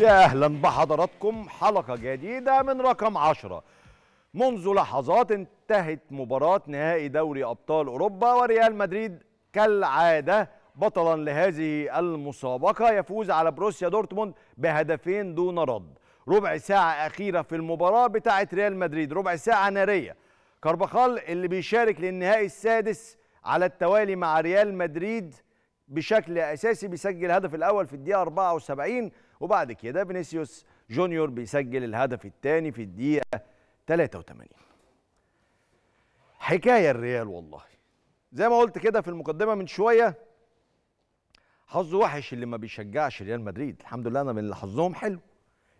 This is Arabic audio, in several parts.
يا أهلا بحضراتكم حلقة جديدة من رقم عشرة منذ لحظات انتهت مباراة نهائي دوري أبطال أوروبا وريال مدريد كالعادة بطلا لهذه المسابقة يفوز على بروسيا دورتموند بهدفين دون رد ربع ساعة أخيرة في المباراة بتاعة ريال مدريد ربع ساعة نارية كارباخال اللي بيشارك للنهائي السادس على التوالي مع ريال مدريد بشكل اساسي بيسجل الهدف الاول في الدقيقه 74 وبعد كده فينيسيوس جونيور بيسجل الهدف الثاني في الدقيقه 83 حكايه الريال والله زي ما قلت كده في المقدمه من شويه حظه وحش اللي ما بيشجعش ريال مدريد الحمد لله انا من اللي حظهم حلو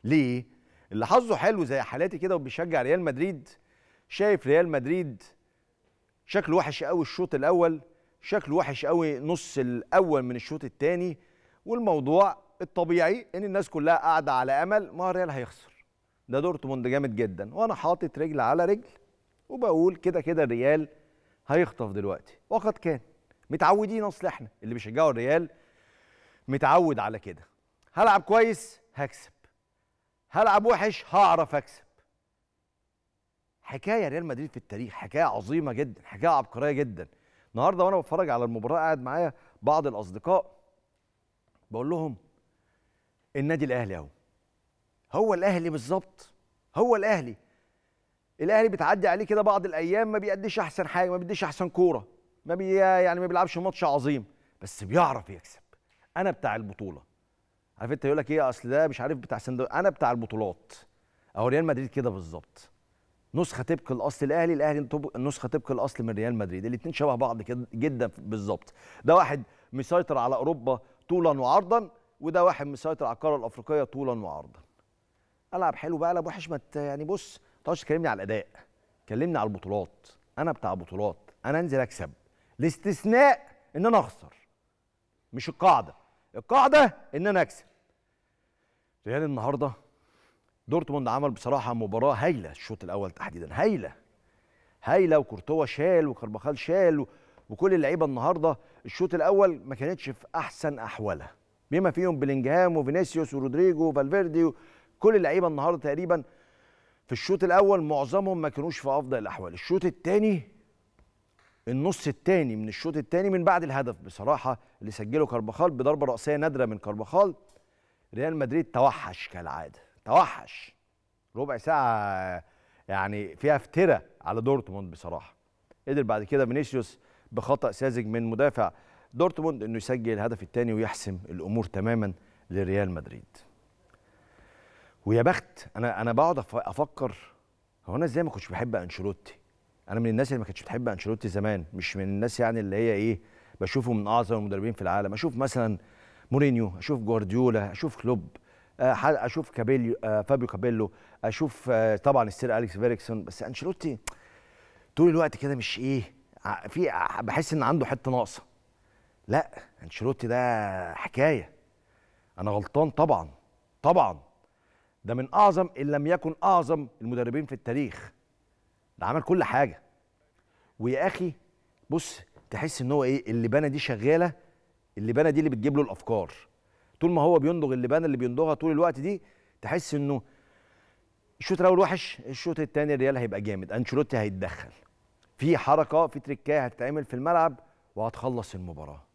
ليه اللي حظه حلو زي حالاتي كده وبيشجع ريال مدريد شايف ريال مدريد شكله وحش قوي الشوط الاول شكله وحش قوي نص الاول من الشوط الثاني والموضوع الطبيعي ان الناس كلها قاعده على امل ما الريال هيخسر ده دورتموند جامد جدا وانا حاطط رجل على رجل وبقول كده كده الريال هيخطف دلوقتي وقد كان متعودين اصل احنا اللي بيشجعوا الريال متعود على كده هلعب كويس هكسب هلعب وحش هعرف اكسب حكايه ريال مدريد في التاريخ حكايه عظيمه جدا حكايه عبقريه جدا النهارده وانا بتفرج على المباراه قاعد معايا بعض الاصدقاء بقول لهم النادي الاهلي اهو هو الاهلي بالظبط هو الاهلي الاهلي بتعدي عليه كده بعض الايام ما بيأديش احسن حاجه ما بيديش احسن كوره ما بي يعني ما بيلعبش ماتش عظيم بس بيعرف يكسب انا بتاع البطوله عارف انت يقول لك ايه اصل ده مش عارف بتاع سندو انا بتاع البطولات اهو ريال مدريد كده بالظبط نسخه طبق الاصل الاهلي الاهلي نسخه طبق الاصل من ريال مدريد الاثنين شبه بعض كده جدا بالظبط ده واحد مسيطر على اوروبا طولا وعرضا وده واحد مسيطر على القاره الافريقيه طولا وعرضا العب حلو بقى العب وحش ما يعني بص ما تقعدش تكلمني على الاداء كلمني على البطولات انا بتاع بطولات انا انزل اكسب الاستثناء ان انا اخسر مش القاعده القاعده ان انا اكسب ريال النهارده دورتموند عمل بصراحه مباراه هايله الشوط الاول تحديدا هايله هايله وكورتوا شال وكربخال شال وكل اللعيبه النهارده الشوط الاول ما كانتش في احسن احوالها بما فيهم بلينجهام وفينيسيوس ورودريجو وفالفيردي كل اللعيبه النهارده تقريبا في الشوط الاول معظمهم ما كانوش في افضل الاحوال الشوط الثاني النص الثاني من الشوط الثاني من بعد الهدف بصراحه اللي سجله كربخال بضربه راسيه نادره من كربخال ريال مدريد توحش كالعاده توحش ربع ساعه يعني فيها افترة على دورتموند بصراحه قدر بعد كده فينيسيوس بخطا ساذج من مدافع دورتموند انه يسجل الهدف الثاني ويحسم الامور تماما لريال مدريد ويا بخت انا انا بقعد افكر هو انا ازاي ما كنتش بحب انشيلوتي انا من الناس اللي ما كانتش بتحب انشيلوتي زمان مش من الناس يعني اللي هي ايه بشوفه من اعظم المدربين في العالم اشوف مثلا مورينيو اشوف جوارديولا اشوف كلوب آه، اشوف كابيليو آه، فابيو كابيلو اشوف آه، طبعا السير اليكس فيريكسون بس انشيلوتي طول الوقت كده مش ايه في بحس ان عنده حته ناقصه لا انشيلوتي ده حكايه انا غلطان طبعا طبعا ده من اعظم ان لم يكن اعظم المدربين في التاريخ ده عمل كل حاجه ويا اخي بص تحس ان هو ايه اللبانه دي شغاله اللبانه دي اللي بتجيب له الافكار طول ما هو بيندغ اللبانه اللي بيندغها طول الوقت دي تحس انه الشوط الاول وحش الشوط الثاني الريال هيبقى جامد انشيلوتي هيتدخل في حركه في تريكايه هتتعمل في الملعب وهتخلص المباراه